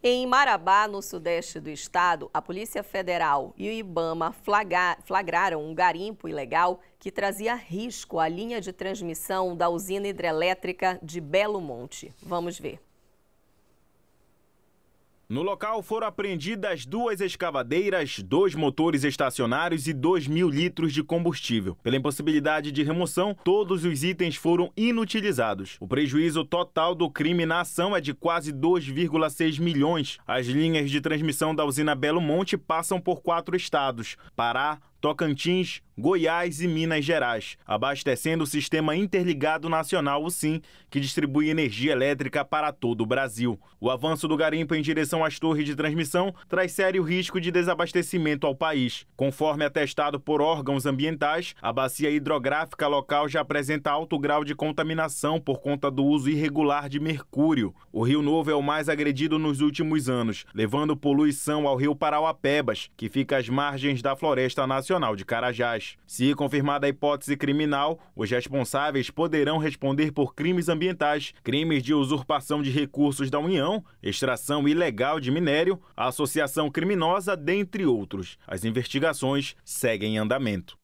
Em Marabá, no sudeste do estado, a Polícia Federal e o Ibama flagraram um garimpo ilegal que trazia risco à linha de transmissão da usina hidrelétrica de Belo Monte. Vamos ver. No local foram apreendidas duas escavadeiras, dois motores estacionários e 2 mil litros de combustível. Pela impossibilidade de remoção, todos os itens foram inutilizados. O prejuízo total do crime na ação é de quase 2,6 milhões. As linhas de transmissão da usina Belo Monte passam por quatro estados: Pará, Tocantins, Goiás e Minas Gerais, abastecendo o Sistema Interligado Nacional, o SIM, que distribui energia elétrica para todo o Brasil. O avanço do garimpo em direção às torres de transmissão traz sério risco de desabastecimento ao país. Conforme atestado por órgãos ambientais, a bacia hidrográfica local já apresenta alto grau de contaminação por conta do uso irregular de mercúrio. O Rio Novo é o mais agredido nos últimos anos, levando poluição ao rio Parauapebas, que fica às margens da Floresta Nacional Nacional de Carajás. Se confirmada a hipótese criminal, os responsáveis poderão responder por crimes ambientais, crimes de usurpação de recursos da União, extração ilegal de minério, associação criminosa, dentre outros. As investigações seguem em andamento.